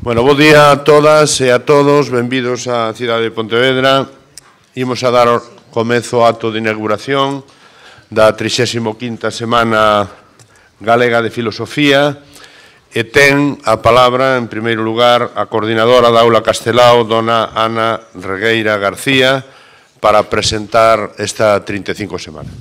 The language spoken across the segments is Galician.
Bueno, bo día a todas e a todos, benvidos á cidade de Pontevedra. Imos a dar comezo ao acto de inauguración da 35ª Semana Galega de Filosofía e ten a palabra, en primeiro lugar, a coordinadora da Aula Castelao, dona Ana Regueira García, para presentar esta 35 Semana.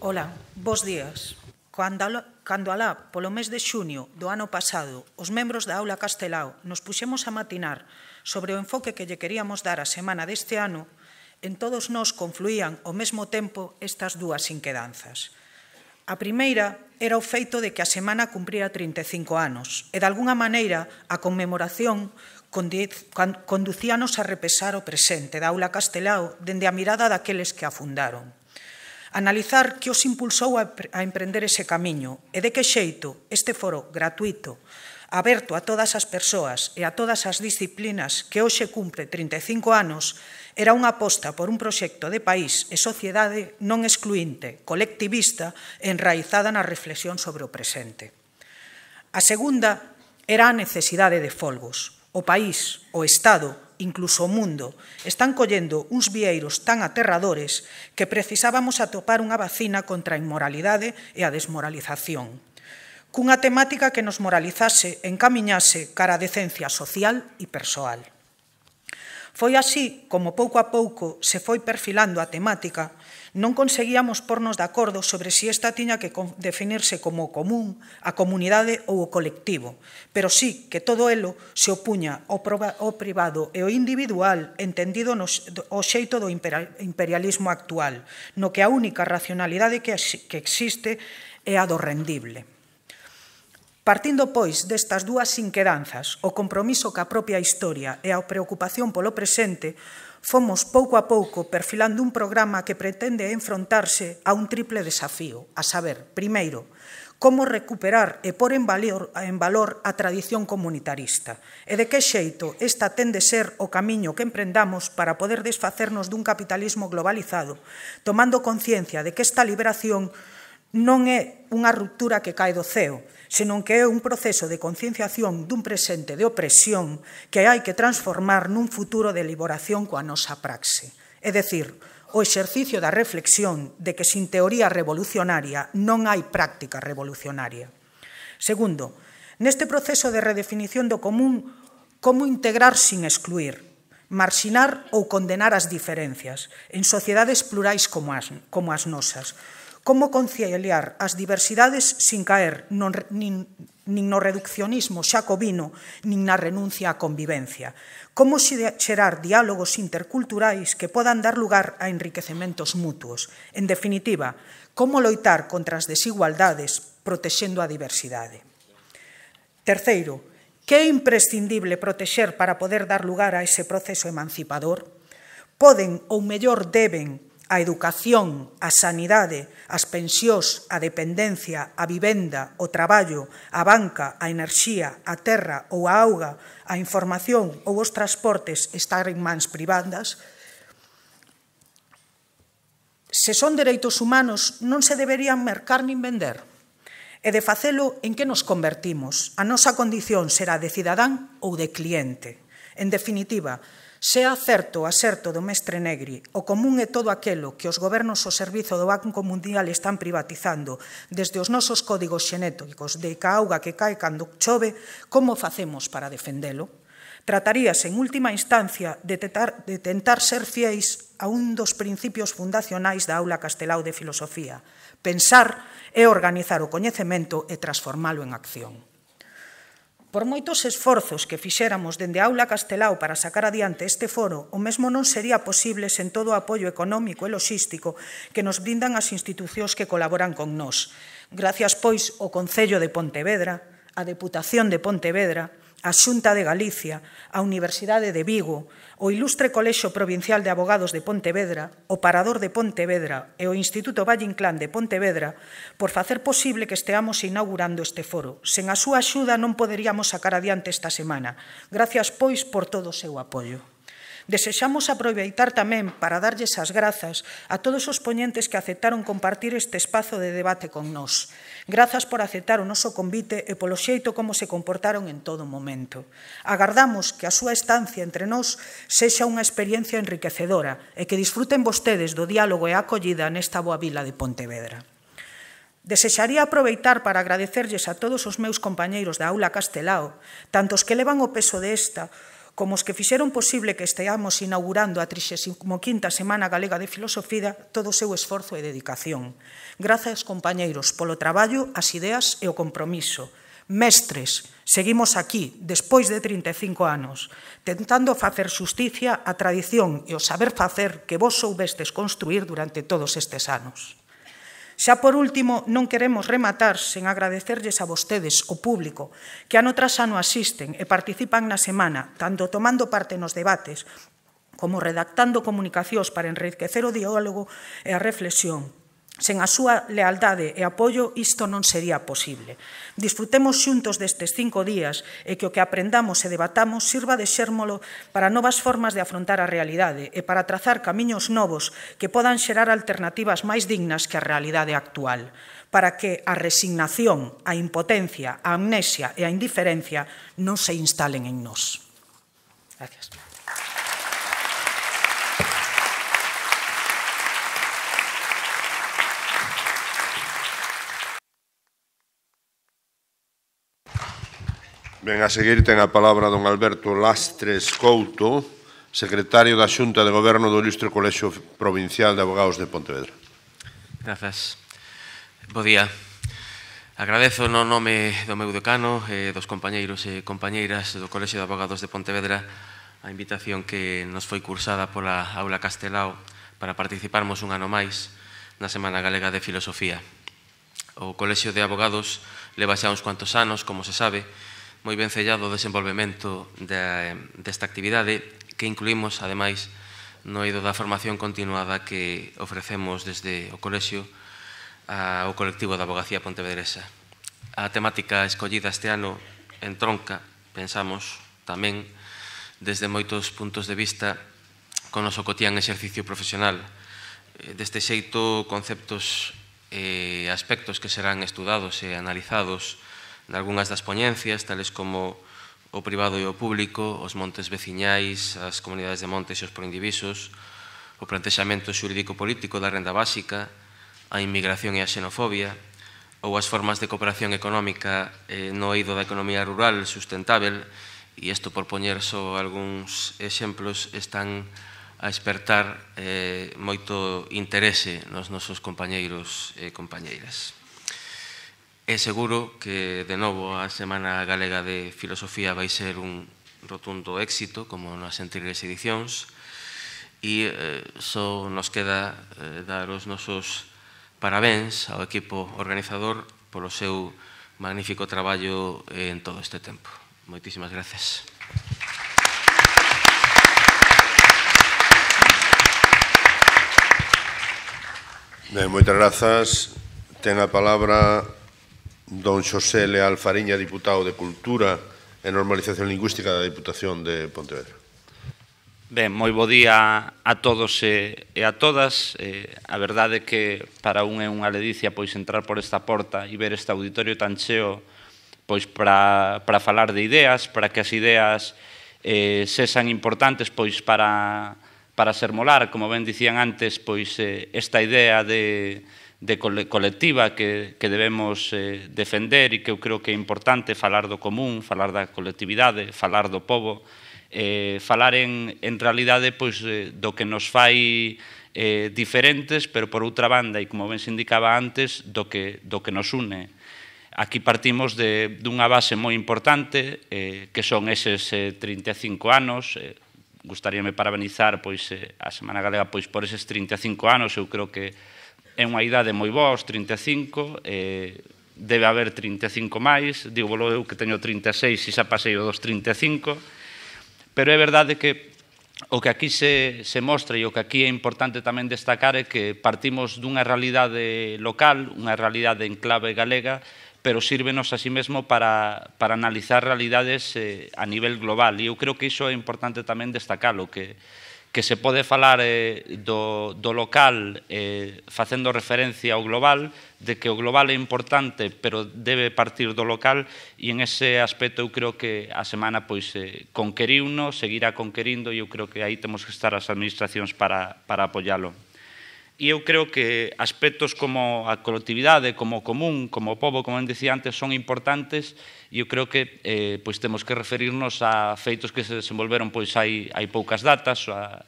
Hola, bons días. Cando, cando alá, polo mes de xunio do ano pasado, os membros da aula Castelao nos puxemos a matinar sobre o enfoque que lle queríamos dar a semana deste ano, en todos nós confluían ao mesmo tempo estas dúas inquedanzas. A primeira era o feito de que a semana cumpría 35 anos e, de alguna maneira, a conmemoración conducíanos a repesar o presente da aula Castelao dende a mirada daqueles que a fundaron analizar que os impulsou a emprender ese camiño e de que xeito este foro gratuito, aberto a todas as persoas e a todas as disciplinas que hoxe cumpre 35 anos, era unha aposta por un proxecto de país e sociedade non excluinte, colectivista e enraizada na reflexión sobre o presente. A segunda era a necesidade de folgos. O país, o Estado, incluso o mundo, están collendo uns vieiros tan aterradores que precisábamos atopar unha vacina contra a inmoralidade e a desmoralización. Cunha temática que nos moralizase, encamiñase cara a decencia social e persoal. Foi así como pouco a pouco se foi perfilando a temática Non conseguíamos pornos de acordo sobre si esta tiña que definirse como o común, a comunidade ou o colectivo, pero sí que todo elo se opuña ao privado e ao individual entendido no, o xeito do imperialismo actual, no que a única racionalidade que existe é a do rendible. Partindo, pois, destas dúas inquedanzas, o compromiso ca propia historia e a preocupación polo presente, fomos pouco a pouco perfilando un programa que pretende enfrontarse a un triple desafío, a saber, primeiro, como recuperar e pôr en valor, en valor a tradición comunitarista e de que xeito esta ten de ser o camiño que emprendamos para poder desfacernos dun capitalismo globalizado, tomando conciencia de que esta liberación non é unha ruptura que cae do ceo, senón que é un proceso de concienciación dun presente de opresión que hai que transformar nun futuro de liberación coa nosa praxe. É dicir, o exercicio da reflexión de que sin teoría revolucionaria non hai práctica revolucionaria. Segundo, neste proceso de redefinición do común, como integrar sin excluir, marxinar ou condenar as diferencias en sociedades plurais como as, como as nosas, como conciliar as diversidades sin caer non, nin, nin no reduccionismo xacobino nin na renuncia á convivencia, como xerar diálogos interculturais que podan dar lugar a enriquecementos mutuos, en definitiva, como loitar contra as desigualdades protexendo a diversidade. Terceiro, que é imprescindible protexer para poder dar lugar a ese proceso emancipador? Poden ou mellor deben a educación, a sanidade, as pensións, a dependencia, a vivenda, o traballo, a banca, a enerxía, a terra ou a auga, a información ou os transportes estar en mans privadas, se son dereitos humanos non se deberían mercar nin vender. E de facelo, en que nos convertimos? A nosa condición será de cidadán ou de cliente. En definitiva, Sea certo o acerto do mestre Negri, o común é todo aquelo que os gobernos o servizo do Banco Mundial están privatizando, desde os nosos códigos xenéticos de que auga que cae cando chove, como facemos para defendelo? Trataríase, en última instancia, de, tetar, de tentar ser fiéis a un dos principios fundacionais da aula castelao de filosofía. Pensar é organizar o coñecemento e transformalo en acción. Por moitos esforzos que fixéramos dende a Aula Castelao para sacar adiante este foro, o mesmo non sería posible sen todo o apoio económico e logístico que nos brindan as institucións que colaboran con nós. Gracias, pois, o Concello de Pontevedra, a Deputación de Pontevedra, a Xunta de Galicia, a Universidade de Vigo, o Ilustre Colexo Provincial de Abogados de Pontevedra, o Parador de Pontevedra e o Instituto Valle Inclán de Pontevedra por facer posible que esteamos inaugurando este foro. Sen a súa axuda non poderíamos sacar adiante esta semana. Gracias, pois, por todo o seu apoio. Desexamos aproveitar tamén para darlles as grazas a todos os poñentes que aceptaron compartir este espazo de debate con nós. Grazas por aceptar o noso convite e polo xeito como se comportaron en todo momento. Agardamos que a súa estancia entre nós sexa unha experiencia enriquecedora e que disfruten vostedes do diálogo e a acollida nesta boa vila de Pontevedra. Desexaría aproveitar para agradecerlles a todos os meus compañeiros da aula Castelao, tantos que levan o peso desta, de como os que fixeron posible que esteamos inaugurando a 35ª Semana Galega de Filosofía, todo o seu esforzo e dedicación. Grazas, compañeiros, polo traballo, as ideas e o compromiso. Mestres, seguimos aquí, despois de 35 anos, tentando facer justicia á tradición e o saber facer que vos soubestes construir durante todos estes anos. Xa por último, non queremos rematar sen agradecerlles a vostedes, o público, que ano tras ano asisten e participan na semana, tanto tomando parte nos debates, como redactando comunicacións para enriquecer o diálogo e a reflexión, Sen a súa lealdade e apoio isto non sería posible. Disfrutemos xuntos destes cinco días e que o que aprendamos e debatamos sirva de xérmolo para novas formas de afrontar a realidade e para trazar camiños novos que podan xerar alternativas máis dignas que a realidade actual, para que a resignación, a impotencia, a amnesia e a indiferencia non se instalen en nós. Gracias. Ben, a seguir ten a palabra don Alberto Lastres Couto, secretario da Xunta de Goberno do Ilustre Colexio Provincial de Abogados de Pontevedra. Grazas. Bo día. Agradezo no nome do meu decano e dos compañeiros e compañeiras do Colexio de Abogados de Pontevedra a invitación que nos foi cursada pola Aula Castelao para participarmos un ano máis na Semana Galega de Filosofía. O Colexio de Abogados leva xa uns cuantos anos, como se sabe, moi ben sellado o desenvolvemento de, desta actividade que incluímos, ademais, no eido da formación continuada que ofrecemos desde o colexio ao colectivo da Abogacía Pontevedresa. A temática escollida este ano en tronca, pensamos tamén, desde moitos puntos de vista con o cotián exercicio profesional. Eh, deste xeito, conceptos e aspectos que serán estudados e analizados nalgúnas das poñencias, tales como o privado e o público, os montes veciñais, as comunidades de montes e os proindivisos, o plantexamento xurídico-político da renda básica, a inmigración e a xenofobia, ou as formas de cooperación económica eh, no eido da economía rural sustentável, e isto por poñer só algúns exemplos, están a despertar eh, moito interese nos nosos compañeiros e compañeiras. É seguro que, de novo, a Semana Galega de Filosofía vai ser un rotundo éxito, como nas anteriores edicións, e eh, só nos queda eh, dar os nosos parabéns ao equipo organizador polo seu magnífico traballo en todo este tempo. Moitísimas gracias. Ben, moitas grazas. Ten a palabra don Xosé Leal Fariña, diputado de Cultura e Normalización Lingüística da Diputación de Pontevedra. Ben, moi bo día a todos e, a todas. Eh, a verdade é que para un é unha ledicia pois entrar por esta porta e ver este auditorio tan cheo pois para, para falar de ideas, para que as ideas eh, sesan importantes pois para, para sermolar, como ben dicían antes, pois eh, esta idea de, de colectiva que, que debemos eh, defender e que eu creo que é importante falar do común, falar da colectividade, falar do povo, eh, falar en, en realidade pois, eh, do que nos fai eh, diferentes, pero por outra banda, e como ben se indicaba antes, do que, do que nos une. Aquí partimos de, dunha base moi importante, eh, que son eses eh, 35 anos, eh, gustaríame parabenizar pois eh, a Semana Galega pois por eses 35 anos, eu creo que é unha idade moi boa, os 35, eh, debe haber 35 máis, digo eu que teño 36 e xa pasei o dos 35, pero é verdade que o que aquí se, se mostra e o que aquí é importante tamén destacar é que partimos dunha realidade local, unha realidade en clave galega, pero sírvenos a sí mesmo para, para analizar realidades eh, a nivel global. E eu creo que iso é importante tamén destacalo, que que se pode falar eh, do, do local eh, facendo referencia ao global, de que o global é importante, pero debe partir do local, e en ese aspecto eu creo que a semana pois eh, seguirá conquerindo, e eu creo que aí temos que estar as administracións para, para apoiálo. E eu creo que aspectos como a colectividade, como o común, como o povo, como ben dicía antes, son importantes e eu creo que eh, pois temos que referirnos a feitos que se desenvolveron pois hai, hai poucas datas, a,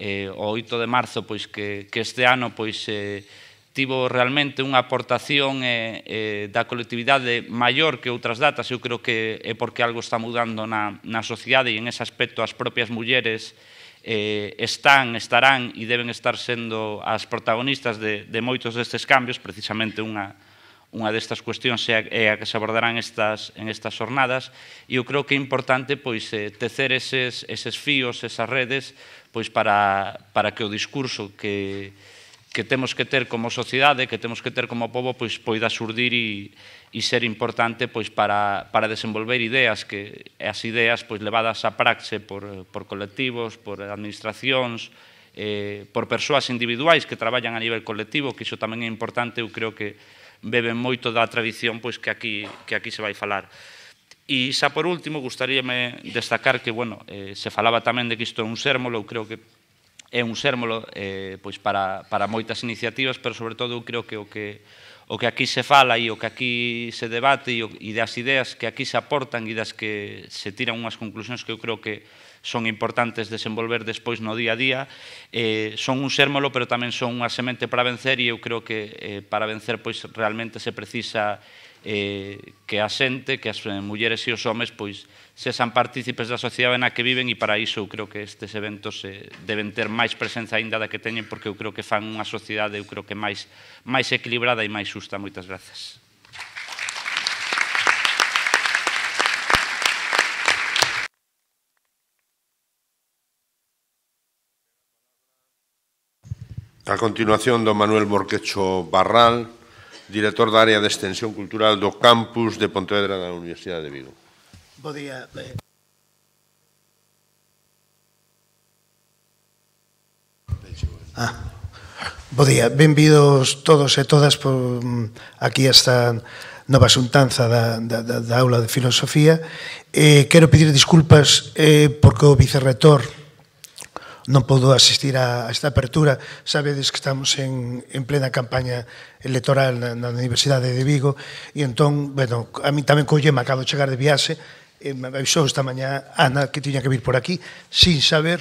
eh, o 8 de marzo pois que, que este ano pois eh, tivo realmente unha aportación eh, eh, da colectividade maior que outras datas, eu creo que é porque algo está mudando na, na sociedade e en ese aspecto as propias mulleres eh, están, estarán e deben estar sendo as protagonistas de, de moitos destes cambios, precisamente unha, unha destas cuestións é a, é a que se abordarán estas, en estas jornadas, e eu creo que é importante pois, eh, tecer eses, eses fíos, esas redes, pois para, para que o discurso que, que temos que ter como sociedade, que temos que ter como povo, pois poida surdir e, e ser importante pois para, para desenvolver ideas, que as ideas pois levadas a praxe por, por colectivos, por administracións, eh, por persoas individuais que traballan a nivel colectivo, que iso tamén é importante, eu creo que beben moito da tradición pois que aquí, que aquí se vai falar. E xa por último, gustaríame destacar que, bueno, eh, se falaba tamén de que isto é un sérmolo, eu creo que é un sérmolo eh, pois para, para moitas iniciativas, pero sobre todo eu creo que o que o que aquí se fala e o que aquí se debate e, o, e das ideas que aquí se aportan e das que se tiran unhas conclusións que eu creo que son importantes desenvolver despois no día a día, eh, son un sérmolo, pero tamén son unha semente para vencer e eu creo que eh, para vencer pois realmente se precisa eh, que a xente, que as mulleres e os homes pois se san partícipes da sociedade na que viven e para iso eu creo que estes eventos se eh, deben ter máis presenza aínda da que teñen porque eu creo que fan unha sociedade eu creo que máis máis equilibrada e máis xusta. Moitas grazas. A continuación, don Manuel Borquecho Barral, director da área de extensión cultural do campus de Pontevedra da Universidade de Vigo. Bo día. Ah, bo día, benvidos todos e todas por, mm, aquí a esta nova xuntanza da, da, da aula de filosofía. Eh, quero pedir disculpas eh, porque o vicerrector non podo asistir a, a esta apertura. Sabedes que estamos en, en plena campaña electoral na, na Universidade de Vigo e entón, bueno, a mí tamén colle me acabo de chegar de viaxe eh, me avisou esta mañá Ana que tiña que vir por aquí sin saber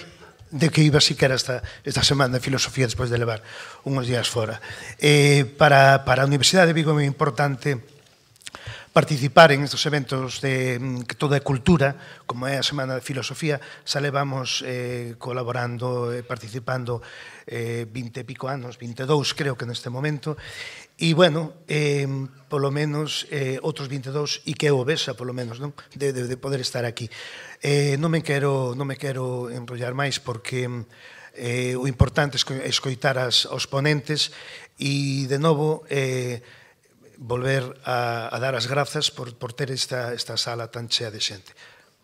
de que iba siquiera esta, esta semana de filosofía despois de levar unhos días fora. Eh, para, para a Universidade de Vigo é moi importante participar en estes eventos de mm, que toda é cultura, como é a Semana de Filosofía, xa levamos eh, colaborando e eh, participando eh, 20 e pico anos, 22 creo que neste momento, e bueno, eh, polo menos eh, outros 22 e que é obesa polo menos, non? De, de, de poder estar aquí. Eh, non me quero non me quero enrollar máis porque eh, o importante é escoitar as, os ponentes e de novo eh, volver a, a dar as grazas por, por ter esta, esta sala tan chea de xente.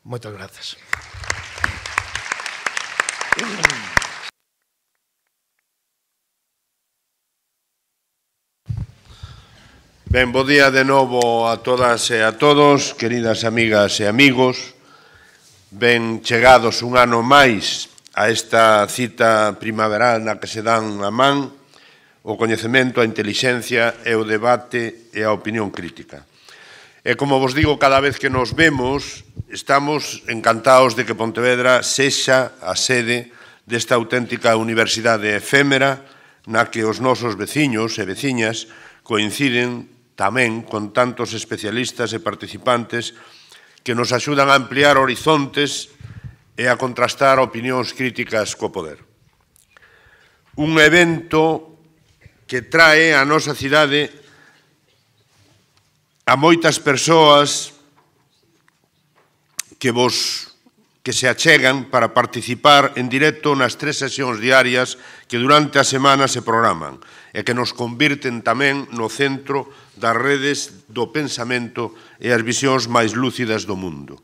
Moitas grazas. Aplausos Ben, bo día de novo a todas e a todos, queridas amigas e amigos. Ben chegados un ano máis a esta cita primaveral na que se dan a man o coñecemento, a inteligencia e o debate e a opinión crítica. E como vos digo, cada vez que nos vemos, estamos encantados de que Pontevedra sexa a sede desta auténtica universidade efémera na que os nosos veciños e veciñas coinciden tamén con tantos especialistas e participantes que nos axudan a ampliar horizontes e a contrastar opinións críticas co poder. Un evento que trae a nosa cidade a moitas persoas que vos que se achegan para participar en directo nas tres sesións diarias que durante a semana se programan e que nos convirten tamén no centro das redes do pensamento e as visións máis lúcidas do mundo.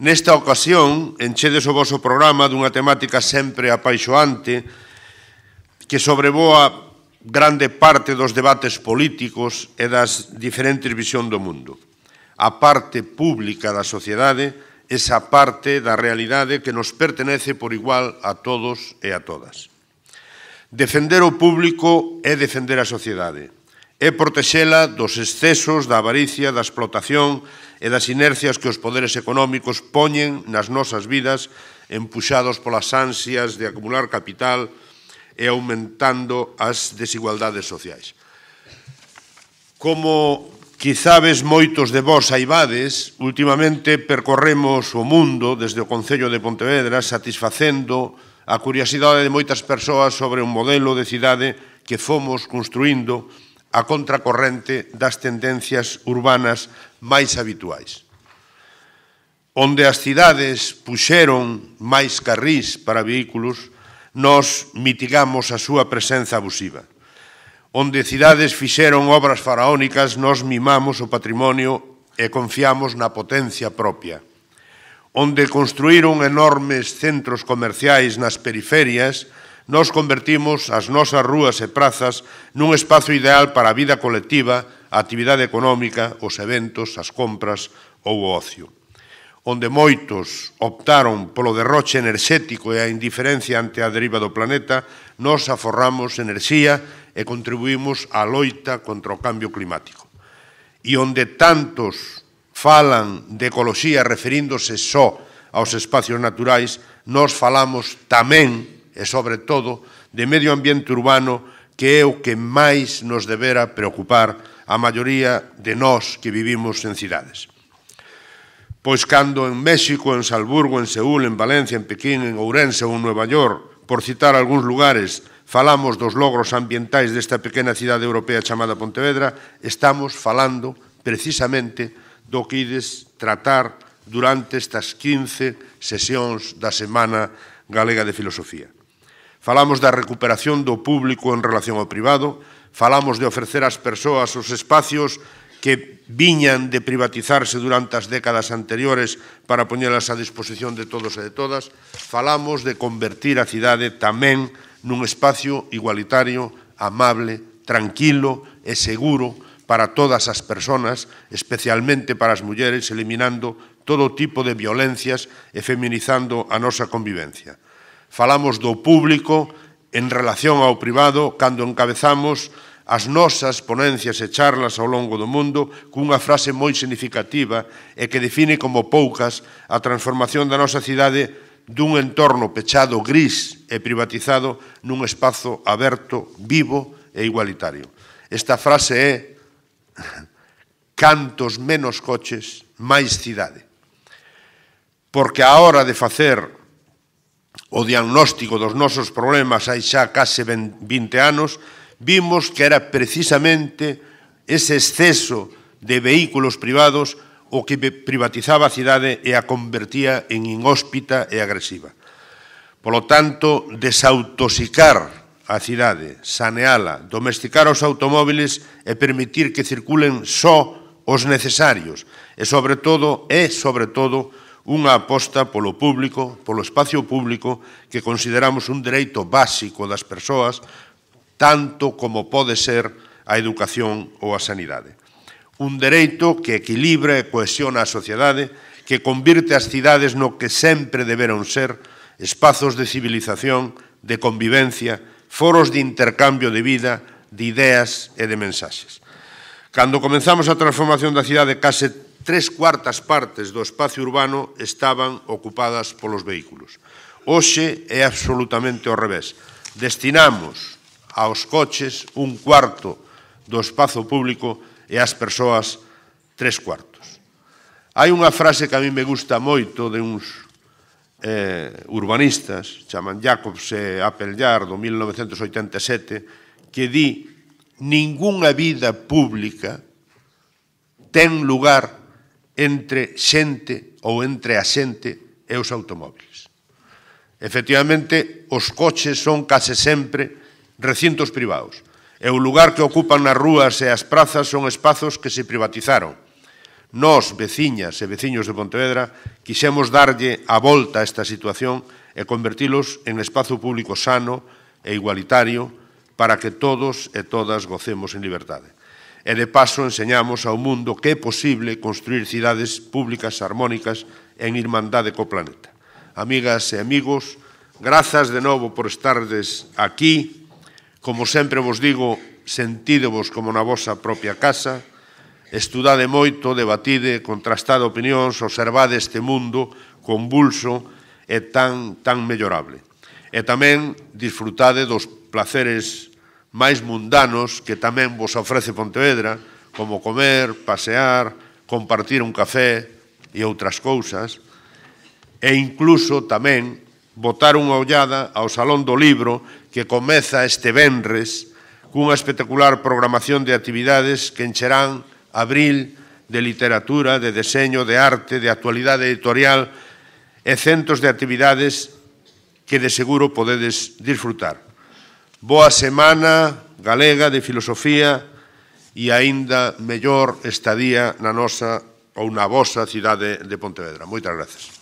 Nesta ocasión, enchedes o voso programa dunha temática sempre apaixoante que sobrevoa grande parte dos debates políticos e das diferentes visión do mundo. A parte pública da sociedade, esa parte da realidade que nos pertenece por igual a todos e a todas. Defender o público é defender a sociedade. É protexela dos excesos, da avaricia, da explotación e das inercias que os poderes económicos poñen nas nosas vidas empuxados polas ansias de acumular capital e aumentando as desigualdades sociais. Como Quizá moitos de vós aibades, últimamente percorremos o mundo desde o Concello de Pontevedra satisfacendo a curiosidade de moitas persoas sobre un modelo de cidade que fomos construindo a contracorrente das tendencias urbanas máis habituais. Onde as cidades puxeron máis carrís para vehículos, nós mitigamos a súa presenza abusiva. Onde cidades fixeron obras faraónicas, nós mimamos o patrimonio e confiamos na potencia propia onde construíron enormes centros comerciais nas periferias, nos convertimos as nosas rúas e prazas nun espazo ideal para a vida colectiva, a actividade económica, os eventos, as compras ou o ocio. Onde moitos optaron polo derroche enerxético e a indiferencia ante a deriva do planeta, nos aforramos enerxía e contribuímos á loita contra o cambio climático. E onde tantos falan de ecoloxía referíndose só aos espacios naturais, nós falamos tamén e sobre todo de medio ambiente urbano que é o que máis nos debera preocupar a maioría de nós que vivimos en cidades. Pois cando en México, en Salburgo, en Seúl, en Valencia, en Pequín, en Ourense ou en Nueva York, por citar algúns lugares, falamos dos logros ambientais desta pequena cidade europea chamada Pontevedra, estamos falando precisamente de do que ides tratar durante estas 15 sesións da Semana Galega de Filosofía. Falamos da recuperación do público en relación ao privado, falamos de ofrecer ás persoas os espacios que viñan de privatizarse durante as décadas anteriores para poñelas a disposición de todos e de todas, falamos de convertir a cidade tamén nun espacio igualitario, amable, tranquilo e seguro para todas as persoas, especialmente para as mulleres, eliminando todo tipo de violencias e feminizando a nosa convivencia. Falamos do público en relación ao privado cando encabezamos as nosas ponencias e charlas ao longo do mundo cunha frase moi significativa e que define como poucas a transformación da nosa cidade dun entorno pechado gris e privatizado nun espazo aberto, vivo e igualitario. Esta frase é cantos menos coches, máis cidade. Porque a hora de facer o diagnóstico dos nosos problemas hai xa case 20 anos, vimos que era precisamente ese exceso de vehículos privados o que privatizaba a cidade e a convertía en inhóspita e agresiva. Polo tanto, desautoxicar a cidade, saneala, domesticar os automóviles e permitir que circulen só os necesarios e, sobre todo, é, sobre todo, unha aposta polo público, polo espacio público, que consideramos un dereito básico das persoas, tanto como pode ser a educación ou a sanidade. Un dereito que equilibra e cohesiona a sociedade, que convirte as cidades no que sempre deberon ser, espazos de civilización, de convivencia, foros de intercambio de vida, de ideas e de mensaxes. Cando comenzamos a transformación da cidade, case tres cuartas partes do espacio urbano estaban ocupadas polos vehículos. Hoxe é absolutamente ao revés. Destinamos aos coches un cuarto do espazo público e ás persoas tres cuartos. Hai unha frase que a mí me gusta moito de uns eh, urbanistas, chaman Jacobs e Appeljar do 1987, que di ningunha vida pública ten lugar entre xente ou entre a xente e os automóviles. Efectivamente, os coches son case sempre recintos privados e o lugar que ocupan nas rúas e as prazas son espazos que se privatizaron Nós, veciñas e veciños de Pontevedra, quixemos darlle a volta a esta situación e convertilos en espazo público sano e igualitario para que todos e todas gocemos en liberdade. E de paso enseñamos ao mundo que é posible construir cidades públicas armónicas en irmandade co planeta. Amigas e amigos, grazas de novo por estardes aquí. Como sempre vos digo, sentidevos como na vosa propia casa Estudade moito, debatide, contrastade opinións, observade este mundo convulso e tan, tan mellorable. E tamén disfrutade dos placeres máis mundanos que tamén vos ofrece Pontevedra, como comer, pasear, compartir un café e outras cousas, e incluso tamén botar unha ollada ao Salón do Libro que comeza este venres cunha espectacular programación de actividades que encherán abril de literatura, de deseño, de arte, de actualidade editorial e centos de actividades que de seguro podedes disfrutar. Boa semana galega de filosofía e aínda mellor estadía na nosa ou na vosa cidade de Pontevedra. Moitas grazas.